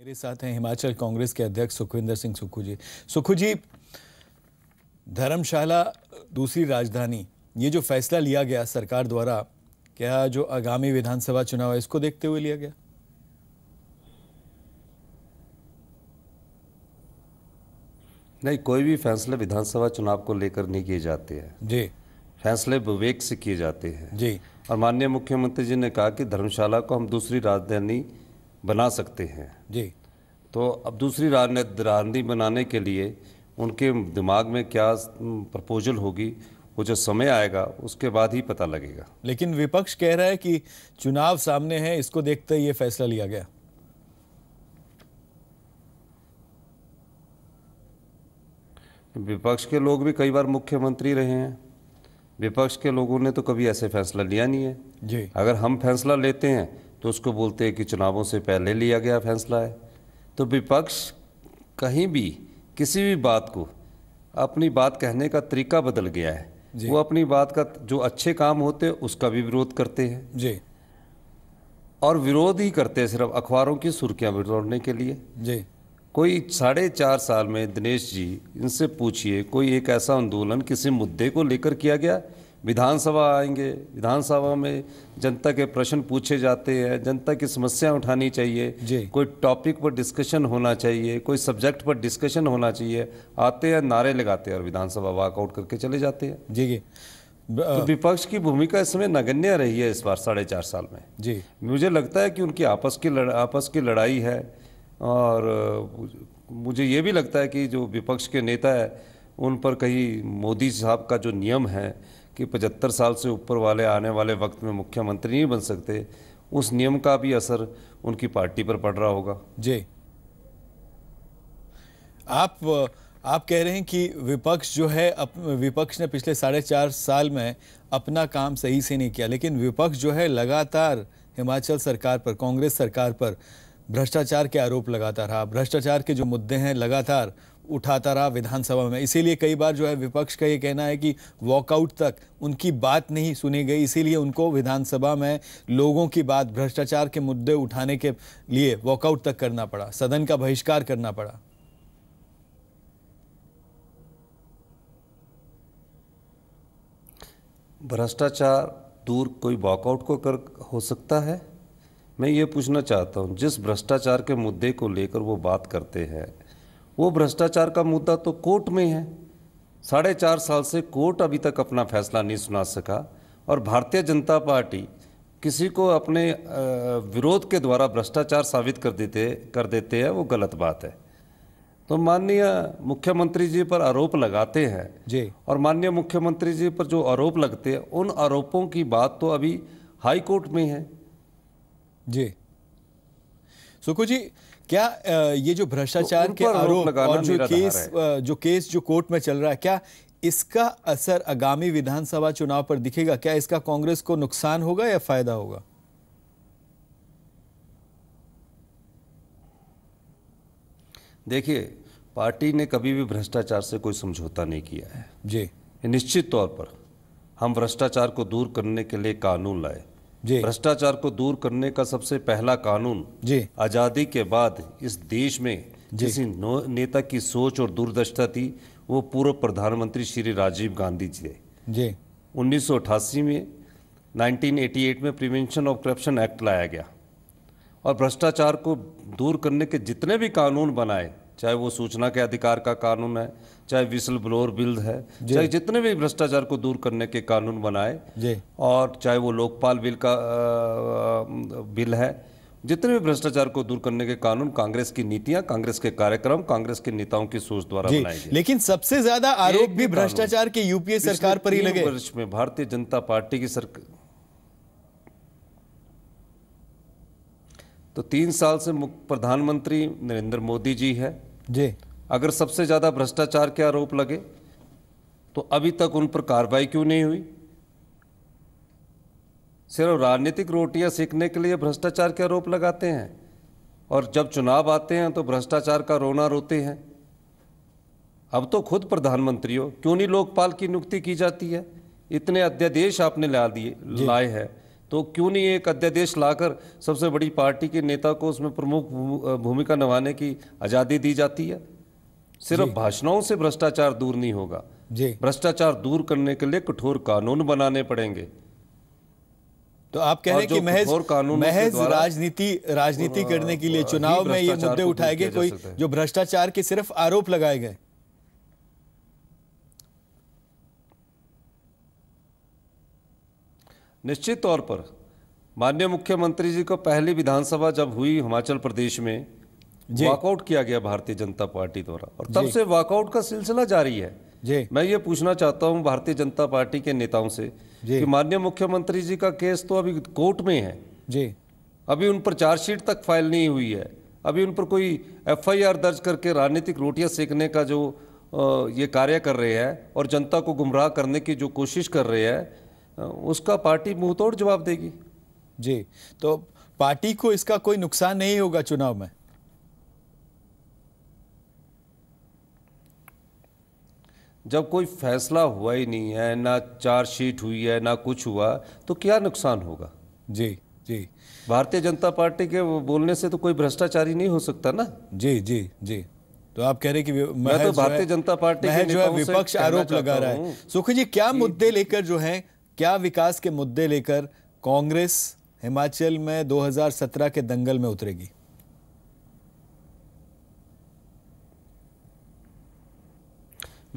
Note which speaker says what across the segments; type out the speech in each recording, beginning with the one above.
Speaker 1: मेरे साथ हैं हिमाचल कांग्रेस के अध्यक्ष सुखविंदर सिंह सुखू जी सुखू जी धर्मशाला दूसरी राजधानी ये जो फैसला लिया गया सरकार द्वारा क्या जो आगामी विधानसभा चुनाव है इसको देखते हुए लिया गया
Speaker 2: नहीं कोई भी फैसले विधानसभा चुनाव को लेकर नहीं किए जाते हैं जी फैसले विवेक से किए जाते हैं जी और माननीय मुख्यमंत्री जी ने कहा कि धर्मशाला को हम दूसरी राजधानी बना सकते हैं जी तो अब दूसरी राजनीति राजनीति बनाने के लिए उनके दिमाग में क्या प्रपोजल होगी वो जो समय आएगा उसके बाद ही पता लगेगा
Speaker 1: लेकिन विपक्ष कह रहा है कि चुनाव सामने है इसको देखते ही ये फैसला लिया गया
Speaker 2: विपक्ष के लोग भी कई बार मुख्यमंत्री रहे हैं विपक्ष के लोगों ने तो कभी ऐसे फैसला लिया नहीं है जी अगर हम फैसला लेते हैं तो उसको बोलते हैं कि चुनावों से पहले लिया गया फैसला है तो विपक्ष कहीं भी किसी भी बात को अपनी बात कहने का तरीका बदल गया है वो अपनी बात का जो अच्छे काम होते हैं उसका भी विरोध
Speaker 1: करते हैं जी
Speaker 2: और विरोध ही करते हैं सिर्फ अखबारों की सुर्खियां बिटोड़ने के लिए जी कोई साढ़े चार साल में दिनेश जी इनसे पूछिए कोई एक ऐसा आंदोलन किसी मुद्दे को लेकर किया गया विधानसभा आएंगे विधानसभा में जनता के प्रश्न पूछे जाते हैं जनता की समस्या उठानी चाहिए कोई टॉपिक पर डिस्कशन होना चाहिए कोई सब्जेक्ट पर डिस्कशन होना चाहिए आते हैं नारे लगाते हैं और विधानसभा वॉकआउट करके चले जाते हैं जी जी तो विपक्ष की भूमिका इसमें नगण्य रही है इस बार साढ़े चार साल में जी मुझे लगता है कि उनकी आपस की लड़, आपस की लड़ाई है और मुझे ये भी लगता है कि जो विपक्ष के नेता है उन पर कहीं मोदी साहब का जो नियम है कि पचहत्तर साल से ऊपर वाले आने वाले वक्त में मुख्यमंत्री नहीं बन सकते उस नियम का भी असर उनकी पार्टी पर पड़ रहा होगा जी
Speaker 1: आप आप कह रहे हैं कि विपक्ष जो है अप, विपक्ष ने पिछले साढ़े चार साल में अपना काम सही से नहीं किया लेकिन विपक्ष जो है लगातार हिमाचल सरकार पर कांग्रेस सरकार पर भ्रष्टाचार के आरोप लगाता रहा भ्रष्टाचार के जो मुद्दे हैं लगातार उठाता रहा विधानसभा में इसीलिए कई बार जो है विपक्ष का ये कहना है कि वॉकआउट तक उनकी बात नहीं सुनी गई इसीलिए उनको विधानसभा में लोगों की बात भ्रष्टाचार के मुद्दे उठाने के लिए वॉकआउट तक करना पड़ा सदन का बहिष्कार करना पड़ा भ्रष्टाचार
Speaker 2: दूर कोई वॉकआउट को कर हो सकता है मैं ये पूछना चाहता हूँ जिस भ्रष्टाचार के मुद्दे को लेकर वो बात करते हैं वो भ्रष्टाचार का मुद्दा तो कोर्ट में है साढ़े चार साल से कोर्ट अभी तक अपना फैसला नहीं सुना सका और भारतीय जनता पार्टी किसी को अपने विरोध के द्वारा भ्रष्टाचार साबित कर देते कर देते हैं वो गलत बात है तो माननीय मुख्यमंत्री जी पर आरोप लगाते हैं जी और माननीय मुख्यमंत्री जी पर जो आरोप लगते हैं उन आरोपों की बात तो अभी
Speaker 1: हाई कोर्ट में है जी सुखो जी क्या ये जो भ्रष्टाचार तो के आरोप और जो केस जो केस जो कोर्ट में चल रहा है क्या इसका असर आगामी विधानसभा चुनाव पर दिखेगा क्या इसका कांग्रेस को नुकसान होगा या फायदा होगा
Speaker 2: देखिए पार्टी ने कभी भी भ्रष्टाचार से कोई समझौता नहीं किया है जी निश्चित तौर पर हम भ्रष्टाचार को दूर करने के लिए कानून लाए भ्रष्टाचार को दूर करने का सबसे पहला कानून जी आजादी के बाद इस देश में जिस नेता की सोच और दूरदर्शिता थी वो पूर्व प्रधानमंत्री श्री राजीव गांधी जी जी 1988 में 1988 में प्रिवेंशन ऑफ करप्शन एक्ट लाया गया और भ्रष्टाचार को दूर करने के जितने भी कानून बनाए चाहे वो सूचना के अधिकार का कानून है चाहे विसल ब्लोर बिल है चाहे जितने भी भ्रष्टाचार को दूर करने के कानून बनाए और चाहे वो लोकपाल बिल का बिल है जितने भी भ्रष्टाचार को दूर करने के कानून कांग्रेस की नीतियां कांग्रेस के कार्यक्रम कांग्रेस के नेताओं की सोच द्वारा बनाए गए
Speaker 1: लेकिन सबसे ज्यादा आरोप भी भ्रष्टाचार के यूपीए सरकार पर ही लगे वर्ष
Speaker 2: में भारतीय जनता पार्टी की सरकार तो तीन साल से प्रधानमंत्री नरेंद्र मोदी जी है जी अगर सबसे ज़्यादा भ्रष्टाचार के आरोप लगे तो अभी तक उन पर कार्रवाई क्यों नहीं हुई सिर्फ राजनीतिक रोटियां सीखने के लिए भ्रष्टाचार के आरोप लगाते हैं और जब चुनाव आते हैं तो भ्रष्टाचार का रोना रोते हैं अब तो खुद प्रधानमंत्री हो क्यों नहीं लोकपाल की नियुक्ति की जाती है इतने अध्यादेश आपने ला दिए लाए हैं तो क्यों नहीं एक अध्यादेश लाकर सबसे बड़ी पार्टी के नेता को उसमें प्रमुख भूमिका निभाने की आज़ादी दी जाती है सिर्फ भाषणों से भ्रष्टाचार दूर नहीं होगा भ्रष्टाचार दूर करने के लिए कठोर कानून बनाने पड़ेंगे तो आप कह रहे हैं कि महज कानून महज राजनीति राजनीति करने के लिए चुनाव में ये मुद्दे उठाए गए कोई जो
Speaker 1: भ्रष्टाचार के सिर्फ आरोप लगाए गए
Speaker 2: निश्चित तौर पर माननीय मुख्यमंत्री जी को पहली विधानसभा जब हुई हिमाचल प्रदेश में वॉकआउट किया गया भारतीय जनता पार्टी द्वारा और तब से वॉकआउट का सिलसिला जारी है जी मैं ये पूछना चाहता हूँ भारतीय जनता पार्टी के नेताओं से कि माननीय मुख्यमंत्री जी का केस तो अभी कोर्ट में है जी अभी उन पर चार्जशीट तक फाइल नहीं हुई है अभी उन पर कोई एफआईआर दर्ज करके राजनीतिक रोटियां सेकने का जो ये कार्य कर रहे हैं और जनता को गुमराह करने की जो कोशिश कर रहे हैं उसका पार्टी मुंह तोड़ जवाब देगी
Speaker 1: जी तो पार्टी को इसका कोई नुकसान नहीं होगा चुनाव में जब कोई
Speaker 2: फैसला हुआ ही नहीं है ना चार्जशीट हुई है ना कुछ हुआ तो क्या नुकसान होगा जी जी भारतीय जनता पार्टी के बोलने से तो कोई भ्रष्टाचारी नहीं हो सकता ना
Speaker 1: जी जी जी तो आप कह रहे कि मैं तो भारतीय जनता पार्टी के जो है विपक्ष आरोप लगा रहा है सुखी जी क्या मुद्दे लेकर जो है क्या विकास के मुद्दे लेकर कांग्रेस हिमाचल में 2017 के दंगल में उतरेगी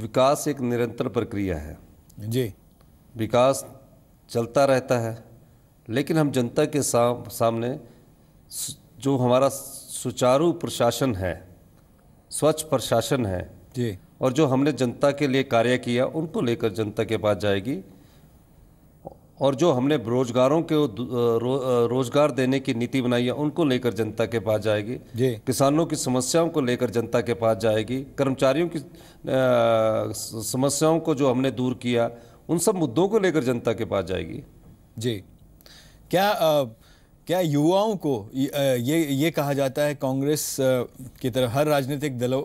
Speaker 2: विकास एक निरंतर प्रक्रिया है जी विकास चलता रहता है लेकिन हम जनता के साम, सामने जो हमारा सुचारू प्रशासन है स्वच्छ प्रशासन है जी और जो हमने जनता के लिए कार्य किया उनको लेकर जनता के पास जाएगी और जो हमने रोजगारों के रो, रोजगार देने की नीति बनाई है उनको लेकर जनता के पास जाएगी किसानों की समस्याओं को लेकर जनता के पास जाएगी कर्मचारियों की समस्याओं को जो हमने दूर किया उन सब मुद्दों को लेकर जनता के पास जाएगी
Speaker 1: जी क्या आ, क्या युवाओं को ये ये कहा जाता है कांग्रेस की तरफ हर राजनीतिक दलों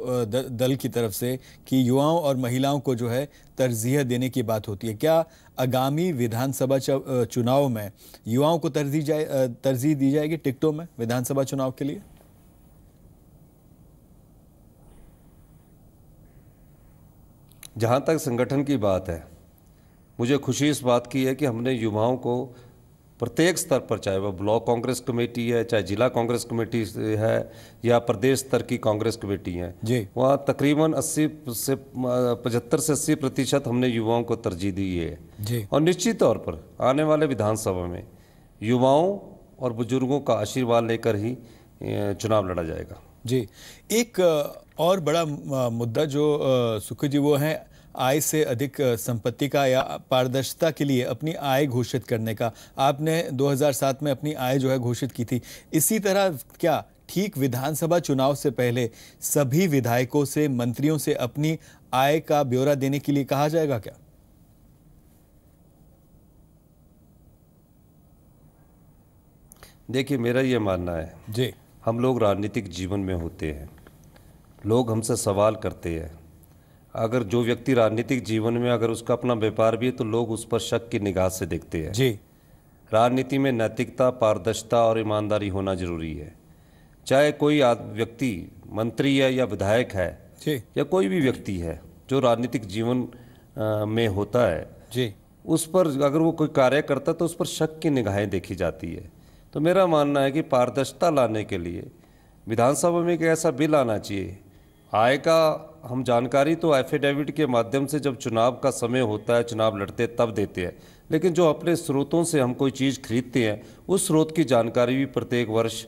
Speaker 1: दल की तरफ से कि युवाओं और महिलाओं को जो है तरजीह देने की बात होती है क्या आगामी विधानसभा चुनाव में युवाओं को तरजीह जाए तरजीह दी जाएगी टिकटों में विधानसभा चुनाव के लिए
Speaker 2: जहां तक संगठन की बात है मुझे खुशी इस बात की है कि हमने युवाओं को प्रत्येक स्तर पर चाहे वह ब्लॉक कांग्रेस कमेटी है चाहे जिला कांग्रेस कमेटी है या प्रदेश स्तर की कांग्रेस कमेटी है वहाँ तकरीबन 80 से पचहत्तर से 80 प्रतिशत हमने युवाओं को तरजीह दी है जी और निश्चित तौर पर आने वाले विधानसभा में युवाओं और बुजुर्गों का आशीर्वाद लेकर ही चुनाव लड़ा जाएगा
Speaker 1: जी एक और बड़ा मुद्दा जो सुखी जी वो है आय से अधिक संपत्ति का या पारदर्शिता के लिए अपनी आय घोषित करने का आपने 2007 में अपनी आय जो है घोषित की थी इसी तरह क्या ठीक विधानसभा चुनाव से पहले सभी विधायकों से मंत्रियों से अपनी आय का ब्यौरा देने के लिए कहा जाएगा क्या
Speaker 2: देखिए मेरा ये मानना है जी हम लोग राजनीतिक जीवन में होते हैं लोग हमसे सवाल करते हैं अगर जो व्यक्ति राजनीतिक जीवन में अगर उसका अपना व्यापार भी है तो लोग उस पर शक की निगाह से देखते हैं जी राजनीति में नैतिकता पारदर्शिता और ईमानदारी होना जरूरी है चाहे कोई व्यक्ति मंत्री है या विधायक है जी या कोई भी व्यक्ति है जो राजनीतिक जीवन में होता है जी उस पर अगर वो कोई कार्य करता है तो उस पर शक की निगाहें देखी जाती है तो मेरा मानना है कि पारदर्शिता लाने के लिए विधानसभा में एक ऐसा बिल आना चाहिए आय का हम जानकारी तो एफिडेविट के माध्यम से जब चुनाव का समय होता है चुनाव लड़ते तब देते हैं लेकिन जो अपने स्रोतों से हम कोई चीज़ खरीदते हैं उस स्रोत की जानकारी भी प्रत्येक वर्ष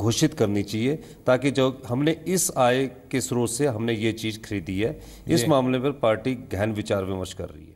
Speaker 2: घोषित करनी चाहिए ताकि जो हमने इस आय के स्रोत से हमने ये चीज़ खरीदी है इस मामले पर पार्टी गहन विचार विमर्श कर रही है